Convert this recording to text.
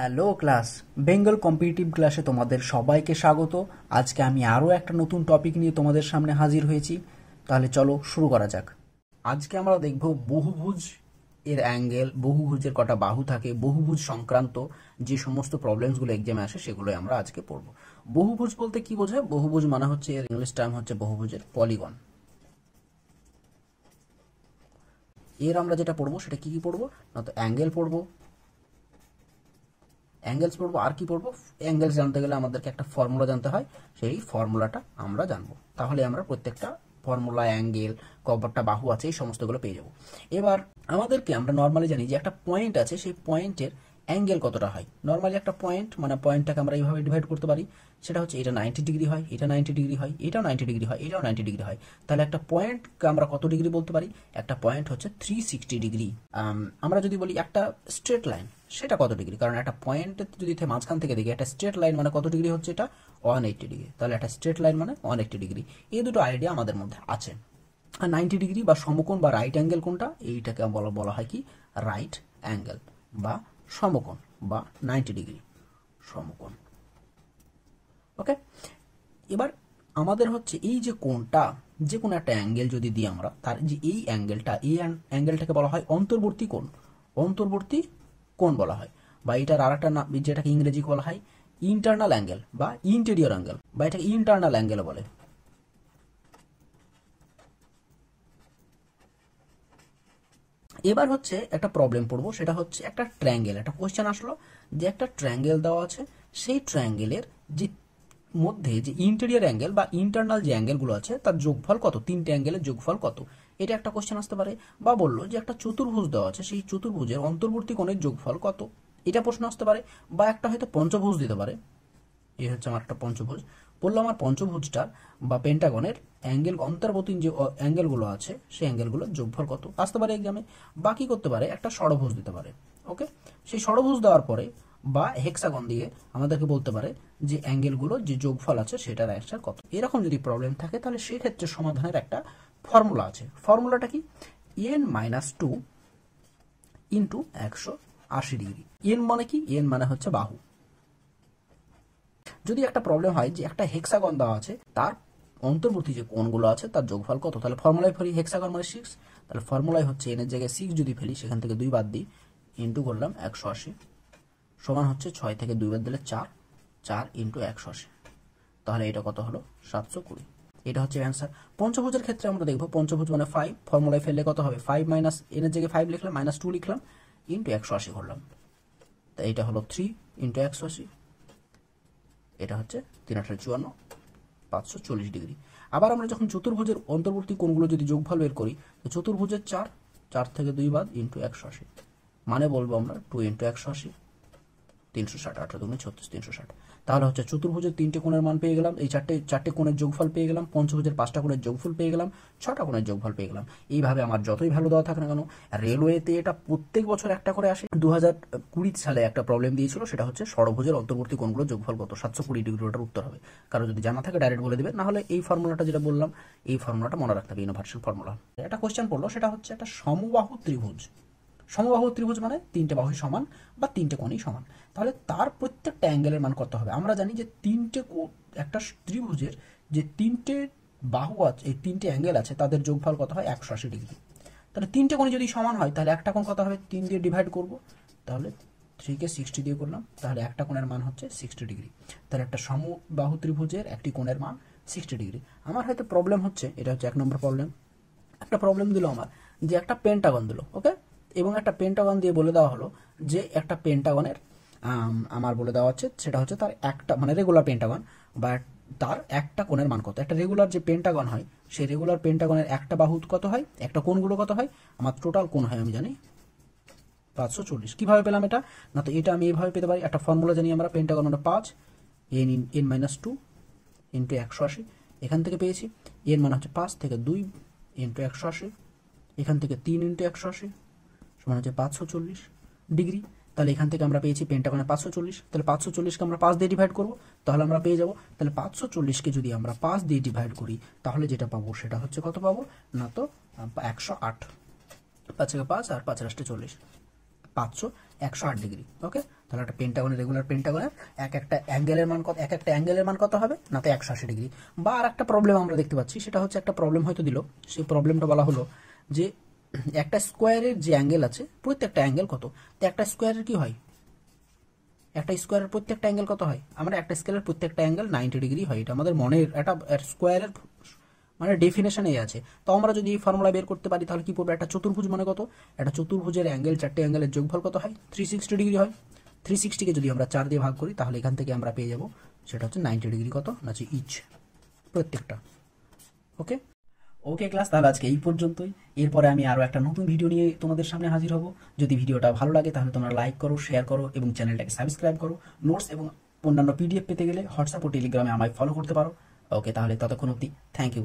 hello class Bengal competitive ক্লাসে তোমাদের সবাইকে স্বাগত আজকে আমি আরও একটা নতুন টপিক নিয়ে তোমাদের সামনে হাজির হয়েছি তাহলে চলো শুরু করা যাক আজকে আমরা দেখব বহুভুজ এর অ্যাঙ্গেল বহুভুজের কটা বাহু থাকে বহুভুজ সংক্রান্ত যে সমস্ত প্রবলেমসগুলো এক্সামে আসে সেগুলোই আমরা আজকে পড়ব বহুভুজ বলতে কি বোঝায় বহুভুজ মানে হচ্ছে এর ইংলিশ টার্ম হচ্ছে বহুভুজের পলিগন এর আমরা যেটা পড়বো সেটা কি কি পড়বো না তো অ্যাঙ্গেল পড়বো অ্যাঙ্গেলস পড়বো আর কি পড়বো অ্যাঙ্গেলস জানতে গেলে আমাদেরকে একটা ফর্মুলা জানতে হয় সেই ফর্মুলাটা আমরা জানবো তাহলে আমরা প্রত্যেকটা ফর্মুলা অ্যাঙ্গেল কবরটা বাহু আছে এই সমস্তগুলো পেয়ে যাবো এবার আমাদেরকে আমরা নর্মালি জানি যে একটা পয়েন্ট আছে সেই পয়েন্টের অ্যাঙ্গেল কতটা হয় নর্মালি একটা পয়েন্ট মানে পয়েন্টটাকে আমরা এইভাবে ডিভাইড করতে পারি সেটা হচ্ছে এটা নাইনটি ডিগ্রি হয় এটা নাইনটি ডিগ্রি হয় এটাও নাইনটি ডিগ্রি হয় এটাও নাইনটি ডিগ্রি হয় তাহলে একটা পয়েন্টকে আমরা কত ডিগ্রি বলতে পারি একটা পয়েন্ট হচ্ছে থ্রি সিক্সটি ডিগ্রি আমরা যদি বলি একটা স্ট্রেট লাইন সেটা কত ডিগ্রি কারণ একটা পয়েন্ট যদি মাঝখান থেকে দেখি একটা স্ট্রেট লাইন মানে কত ডিগ্রি হচ্ছে এটা ওয়ান এইটি ডিগ্রি তাহলে একটা স্ট্রেট লাইন মানে ওয়ান এইটি ডিগ্রি এই দুটো আইডিয়া আমাদের মধ্যে আছে আর নাইনটি ডিগ্রি বা সমকোণ বা রাইট অ্যাঙ্গেল কোনটা এইটাকে বলা বলা হয় কি রাইট অ্যাঙ্গেল বা সমকোণ বা নাইনটি ডিগ্রি সমকোণ ওকে এবার আমাদের হচ্ছে এই যে কোণটা যে কোনো একটা অ্যাঙ্গেল যদি দিই আমরা তার যে এই অ্যাঙ্গেলটা এই অ্যাঙ্গেলটাকে বলা হয় অন্তর্বর্তী কোণ অন্তর্বর্তী কোণ বলা হয় বা এটার আর একটা নাম যেটাকে ইংরেজি বলা হয় ইন্টারনাল অ্যাঙ্গেল বা ইন্টেরিয়র অ্যাঙ্গেল বা এটাকে ইন্টারনাল অ্যাঙ্গেল বলে এবার হচ্ছে একটা প্রবলেম পড়বো সেটা হচ্ছে একটা ট্র্যাঙ্গেল একটা কোয়েশ্চেন আসলো যে একটা ট্র্যাঙ্গেল দেওয়া আছে সেই ট্র্যাঙ্গেলের যে মধ্যে যে ইন্টেরিয়ার অ্যাঙ্গেল বা ইন্টারনাল যে অ্যাঙ্গেলগুলো আছে তার যোগফল কত তিনটে অ্যাঙ্গেলের যোগফল কত এটা একটা কোশ্চেন আসতে পারে বা বললো যে একটা চতুর্ভুজ দেওয়া আছে সেই চতুর্ভুজের অন্তর্বর্তী কোণের যোগফল কত এটা প্রশ্ন আসতে পারে বা একটা হয়তো পঞ্চভুজ দিতে পারে এ হচ্ছে আমার একটা পঞ্চভুজ বললো আমার পঞ্চভুজটার বা পেন্টাগনের অ্যাঙ্গেল অন্তর্বতীন যে অ্যাঙ্গেলগুলো আছে সেই অ্যাঙ্গেলগুলো যোগফল কত আসতে পারে এক্সামে বাকি করতে পারে একটা ষড়ভুজ দিতে পারে ওকে সেই ষড়ভুজ দেওয়ার পরে বা হেক্সাগন দিয়ে আমাদেরকে বলতে পারে যে অ্যাঙ্গেলগুলো যে যোগফল আছে সেটার অ্যান্সার কত এরকম যদি প্রবলেম থাকে তাহলে সেক্ষেত্রে সমাধানের একটা ফর্মুলা আছে ফর্মুলাটা কি এন মাইনাস টু ইন্টু একশো আশি ডিগ্রি এন মানে কি এন মানে হচ্ছে বাহু যদি একটা প্রবলেম হয় যে একটা হেক্সাগন দেওয়া আছে তার অন্তর্বর্তী যে কোনগুলো আছে তার যোগফল কত তাহলে ফর্মুলায় ফেলি হেক্সাগন মানে সিক্স তাহলে ফর্মুলায় হচ্ছে এনের জায়গায় সিক্স যদি ফেলি সেখান থেকে দুই বাদ দিই ইন্টু করলাম একশো আশি সমান হচ্ছে ছয় থেকে দুই বাদ দিলে চার চার ইন্টু একশো আশি তাহলে এটা কত হলো সাতশো কুড়ি এটা হচ্ছে অ্যান্সার পঞ্চভুজের ক্ষেত্রে আমরা দেখবো পঞ্চভুজ মানে ফাইভ ফর্মুলায় ফেললে কত হবে ফাইভ মাইনাস এনের জায়গায় ফাইভ লিখলাম মাইনাস টু লিখলাম ইন্টু একশো আশি করলাম তা এটা হলো থ্রি ইন্টু একশো আশি এটা হচ্ছে তিন আঠারো চুয়ান্ন পাঁচশো চল্লিশ ডিগ্রি আবার আমরা যখন চতুর্ভুজের অন্তর্বর্তী কোণগুলো যদি যোগফল বের করি তো চতুর্ভুজের চার চার থেকে দুই বাদ ইন্টু একশো আশি মানে বলবো আমরা টু ইন্টু একশো আশি তিনশো ষাট আঠারো ছত্রিশ তিনশো ষাট তাহলে হচ্ছে চতুর্ভুজের তিনটে কোণের মান পেয়ে গেলাম এই চারটে চারটে কোণের যোগফল পেয়ে গেলাম পঞ্চভুজের পাঁচটা কোণের যোগফল পেয়ে গেলাম ছটা কোণের যোগফল পেয়ে গেলাম এইভাবে আমার যতই ভ্যালু দেওয়া থাকে না কেন রেলওয়েতে এটা প্রত্যেক বছর একটা করে আসে দু কুড়ি সালে একটা প্রবলেম দিয়েছিল সেটা হচ্ছে ষড়ভুজের অন্তর্বর্তী কোণগুলো যোগফল কত সাতশো কুড়ি ডিগ্রি ওটার উত্তর হবে কারো যদি জানা থাকে ডাইরেক্ট বলে দেবে নাহলে এই ফর্মুলাটা যেটা বললাম এই ফর্মুলাটা মনে রাখতে হবে ইউনিভার্সাল ফর্মুলা একটা কোয়েশ্চেন পড়লো সেটা হচ্ছে একটা সমবাহু ত্রিভুজ সমবাহু ত্রিভুজ মানে তিনটে বাহু সমান বা তিনটে কোণই সমান তাহলে তার প্রত্যেকটা অ্যাঙ্গেলের মান কত হবে আমরা জানি যে তিনটে একটা ত্রিভুজের যে তিনটে বাহু আছে এই তিনটে অ্যাঙ্গেল আছে তাদের যোগফল কত হয় একশো আশি ডিগ্রি তাহলে তিনটে কোণ যদি সমান হয় তাহলে একটা কোণ কত হবে তিন দিয়ে ডিভাইড করব তাহলে থ্রিকে সিক্সটি দিয়ে করলাম তাহলে একটা কোণের মান হচ্ছে সিক্সটি ডিগ্রি তাহলে একটা সমবাহু ত্রিভুজের একটি কোণের মান সিক্সটি ডিগ্রি আমার হয়তো প্রবলেম হচ্ছে এটা হচ্ছে এক নম্বর প্রবলেম একটা প্রবলেম দিল আমার যে একটা পেন্টাগন দিল ওকে এবং একটা পেন্টাগন দিয়ে বলে দেওয়া হলো যে একটা পেন্টাগনের আমার বলে দেওয়া হচ্ছে সেটা হচ্ছে তার একটা মানে রেগুলার পেন্টাগন বা তার একটা কোণের মান কত একটা রেগুলার যে পেন্টাগন হয় সেই রেগুলার পেন্টাগনের একটা বাহু কত হয় একটা কোণগুলো কত হয় আমার টোটাল কোণ হয় আমি জানি পাঁচশো চল্লিশ কীভাবে পেলাম এটা না তো এটা আমি এইভাবে পেতে পারি একটা ফর্মুলা জানি আমরা পেন্টাগন মানে পাঁচ n in n minus two into একশো আশি এখান থেকে পেয়েছি এন মানে হচ্ছে পাঁচ থেকে দুই ইন্টু একশো আশি এখান থেকে তিন ইন্টু একশো আশি মানে হচ্ছে পাঁচশো চল্লিশ ডিগ্রি তাহলে এখান থেকে আমরা পেয়েছি পেন্টাগনে পাঁচশো চল্লিশ তাহলে পাঁচশো চল্লিশকে আমরা পাঁচ দিয়ে ডিভাইড করবো তাহলে আমরা পেয়ে যাবো তাহলে পাঁচশো চল্লিশকে যদি আমরা পাঁচ দিয়ে ডিভাইড করি তাহলে যেটা পাবো সেটা হচ্ছে কত পাবো না তো একশো আট পাঁচকে পাঁচ আর পাঁচ রাষ্ট্রে চল্লিশ পাঁচশো একশো আট ডিগ্রি ওকে তাহলে একটা পেন্টাগনের রেগুলার পেন্টাগনের এক একটা অ্যাঙ্গেলের মান কত এক একটা অ্যাঙ্গেলের মান কত হবে না তো একশো আশি ডিগ্রি বা আর একটা প্রবলেম আমরা দেখতে পাচ্ছি সেটা হচ্ছে একটা প্রবলেম হয়তো দিল সেই প্রবলেমটা বলা হলো যে একটা স্কোয়ারের যে অ্যাঙ্গেল আছে প্রত্যেকটা অ্যাঙ্গেল কত তো একটা স্কোয়ারের কি হয় একটা স্কোয়ারের প্রত্যেকটা অ্যাঙ্গেল কত হয় আমরা একটা স্কোয়ারের প্রত্যেকটা অ্যাঙ্গেল নাইনটি ডিগ্রি হয় এটা আমাদের মনের একটা স্কোয়ারের মানে ডেফিনেশনে আছে তো আমরা যদি এই ফর্মুলা বের করতে পারি তাহলে কি পড়বে একটা চতুর্ভুজ মানে কত একটা চতুর্ভুজের অ্যাঙ্গেল চারটে অ্যাঙ্গেলের যোগফল কত হয় থ্রি সিক্সটি ডিগ্রি হয় থ্রি সিক্সটিকে যদি আমরা চার দিয়ে ভাগ করি তাহলে এখান থেকে আমরা পেয়ে যাব সেটা হচ্ছে নাইনটি ডিগ্রি কত না হচ্ছে ইচ প্রত্যেকটা ওকে ওকে ক্লাস তাহলে আজকে এই পর্যন্তই এরপরে আমি আরও একটা নতুন ভিডিও নিয়ে তোমাদের সামনে হাজির হব যদি ভিডিওটা ভালো লাগে তাহলে তোমরা লাইক করো শেয়ার করো এবং চ্যানেলটাকে সাবস্ক্রাইব করো নোটস এবং অন্যান্য পিডিএফ পেতে গেলে হোয়াটসঅ্যাপ ও টেলিগ্রামে আমায় ফলো করতে পারো ওকে তাহলে ততক্ষণ অবধি থ্যাংক ইউ